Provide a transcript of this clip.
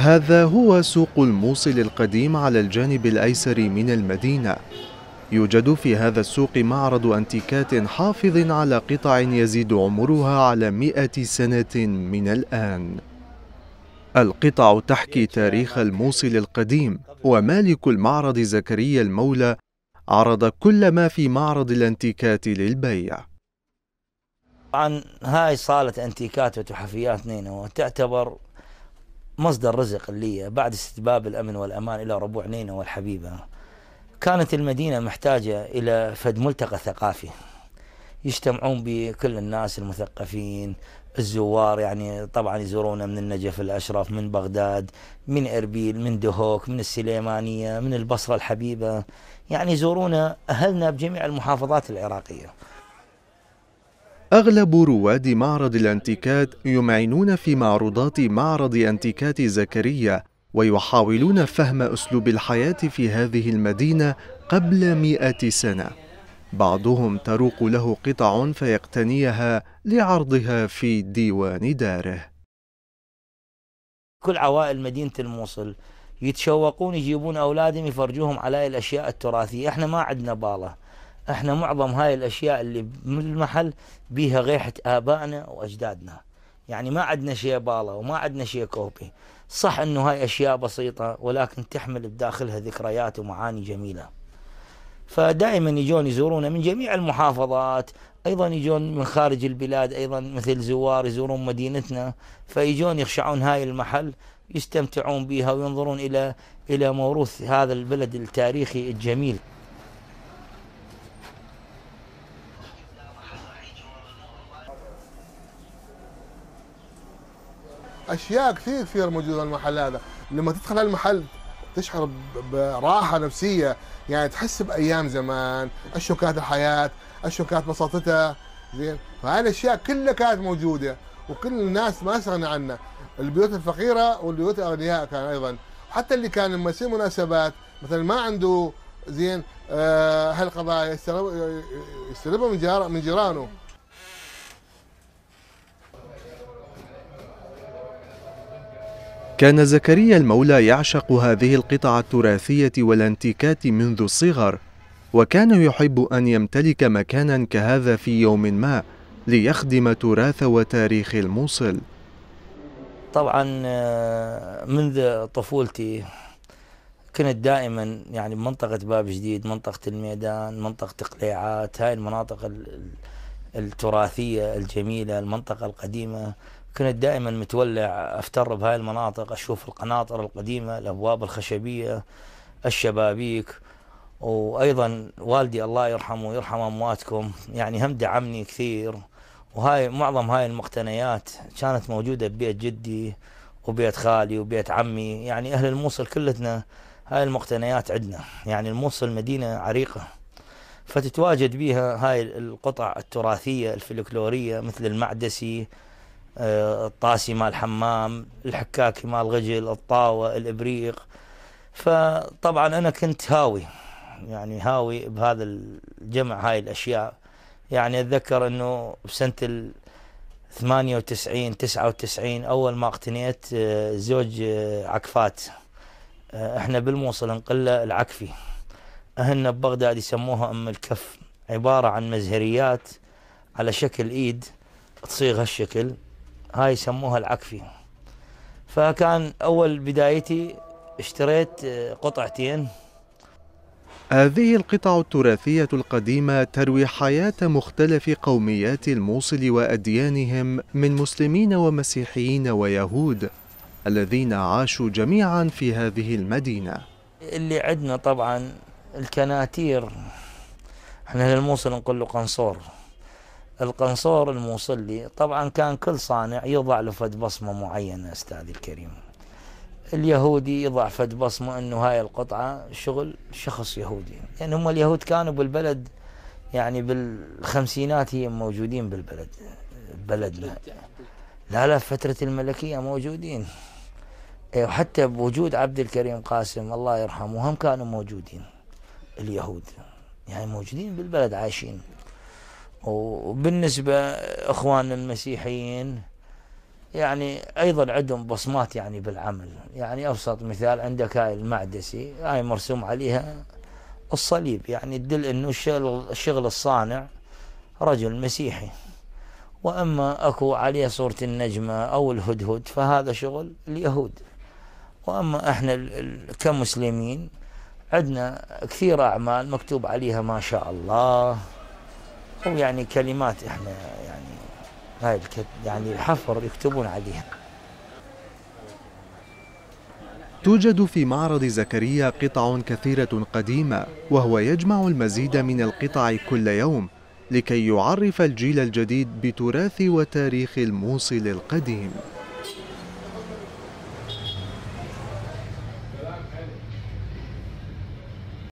هذا هو سوق الموصل القديم على الجانب الأيسر من المدينة يوجد في هذا السوق معرض أنتيكات حافظ على قطع يزيد عمرها على مئة سنة من الآن القطع تحكي تاريخ الموصل القديم ومالك المعرض زكريا المولى عرض كل ما في معرض الانتيكات للبيع طبعا هاي صالة انتيكات وتحفيات نينوى تعتبر مصدر رزق لي بعد استتباب الأمن والأمان إلى ربوع نينة والحبيبة كانت المدينة محتاجة إلى فد ملتقى ثقافي يجتمعون بكل الناس المثقفين الزوار يعني طبعا يزورونا من النجف الأشرف من بغداد من إربيل من دهوك من السليمانية من البصرة الحبيبة يعني يزورونا أهلنا بجميع المحافظات العراقية أغلب رواد معرض الانتيكات يمعنون في معروضات معرض انتيكات زكريا ويحاولون فهم أسلوب الحياة في هذه المدينة قبل مئة سنة بعضهم تروق له قطع فيقتنيها لعرضها في ديوان داره كل عوائل مدينة الموصل يتشوقون يجيبون أولادهم يفرجوهم على الأشياء التراثية احنا ما عندنا بالة احنا معظم هاي الاشياء اللي بالمحل بيها ريحه ابائنا واجدادنا يعني ما عندنا شيء باله وما عندنا شيء كوبي صح انه هاي اشياء بسيطه ولكن تحمل بداخلها ذكريات ومعاني جميله فدائما يجون يزورونا من جميع المحافظات ايضا يجون من خارج البلاد ايضا مثل زوار يزورون مدينتنا فيجون يخشعون هاي المحل يستمتعون بها وينظرون الى الى موروث هذا البلد التاريخي الجميل اشياء كثير كثير موجوده في المحل هذا لما تدخل المحل تشعر براحه نفسيه يعني تحس بايام زمان الشوكات الحياه الشوكات بساطتها زين فهذه الاشياء كلها كانت موجوده وكل الناس ما استغنى عنها البيوت الفقيره والبيوت الاغنياء كان ايضا حتى اللي كان لما يصير مناسبات مثلا ما عنده زين آه، هالقضايا يستلبها من جيرانه كان زكريا المولى يعشق هذه القطع التراثية والانتيكات منذ الصغر وكان يحب أن يمتلك مكانا كهذا في يوم ما ليخدم تراث وتاريخ الموصل طبعا آه، منذ طفولتي كنت دائما يعني بمنطقة باب جديد منطقة الميدان منطقة قليعات هاي المناطق التراثية الجميلة المنطقة القديمة كنت دائما متولع افتر بهاي المناطق اشوف القناطر القديمه الابواب الخشبيه الشبابيك وايضا والدي الله يرحمه ويرحم امواتكم يعني هم دعمني كثير وهاي معظم هاي المقتنيات كانت موجوده ببيت جدي وبيت خالي وبيت عمي يعني اهل الموصل كلتنا هاي المقتنيات عندنا يعني الموصل مدينه عريقه فتتواجد بها هاي القطع التراثيه الفلكلوريه مثل المعدسي آه، الطاسي مال الحمام الحكاكي مال الغجل الطاوة الإبريق فطبعا أنا كنت هاوي يعني هاوي بهذا الجمع هاي الأشياء يعني أتذكر أنه بسنة ال 98 99 أول ما اقتنيت آه، زوج آه، عكفات احنا بالموصل نقله العكفي أهلنا ببغداد يسموها أم الكف عبارة عن مزهريات على شكل إيد تصيغ هالشكل هاي يسموها العكفي فكان أول بدايتي اشتريت آه، قطعتين هذه القطع التراثية القديمة تروي حياة مختلف قوميات الموصل وأديانهم من مسلمين ومسيحيين ويهود الذين عاشوا جميعا في هذه المدينة اللي عندنا طبعا الكناتير احنا للموصل نقول له قنصور القنصور الموصلي طبعا كان كل صانع يضع له فد بصمة معينة أستاذي الكريم اليهودي يضع فد بصمة أنه هاي القطعة شغل شخص يهودي يعني هم اليهود كانوا بالبلد يعني بالخمسينات هي موجودين بالبلد بلدنا لا لا فترة الملكية موجودين إيه، وحتى بوجود عبد الكريم قاسم الله يرحمه هم كانوا موجودين اليهود يعني موجودين بالبلد عايشين وبالنسبة اخواننا المسيحيين يعني ايضا عندهم بصمات يعني بالعمل يعني ابسط مثال عندك هاي المعدسي هاي مرسوم عليها الصليب يعني تدل انه الشغل الشغل الصانع رجل مسيحي واما اكو عليه صورة النجمة او الهدهد فهذا شغل اليهود واما احنا كمسلمين عندنا كثير اعمال مكتوب عليها ما شاء الله هم يعني كلمات احنا يعني هاي يعني الحفر يكتبون عليها توجد في معرض زكريا قطع كثيرة قديمة وهو يجمع المزيد من القطع كل يوم لكي يعرف الجيل الجديد بتراث وتاريخ الموصل القديم